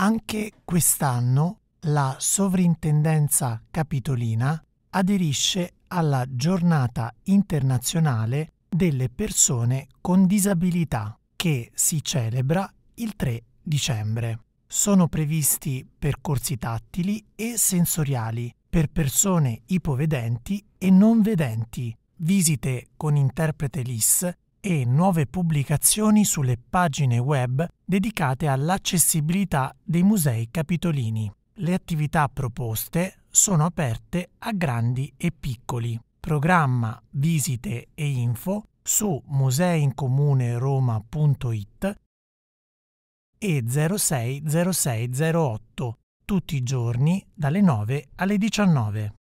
Anche quest'anno la sovrintendenza capitolina aderisce alla giornata internazionale delle persone con disabilità che si celebra il 3 dicembre. Sono previsti percorsi tattili e sensoriali per persone ipovedenti e non vedenti, visite con interprete LIS e nuove pubblicazioni sulle pagine web dedicate all'accessibilità dei musei capitolini. Le attività proposte sono aperte a grandi e piccoli. Programma, visite e info su museincomuneroma.it e 060608 tutti i giorni dalle 9 alle 19.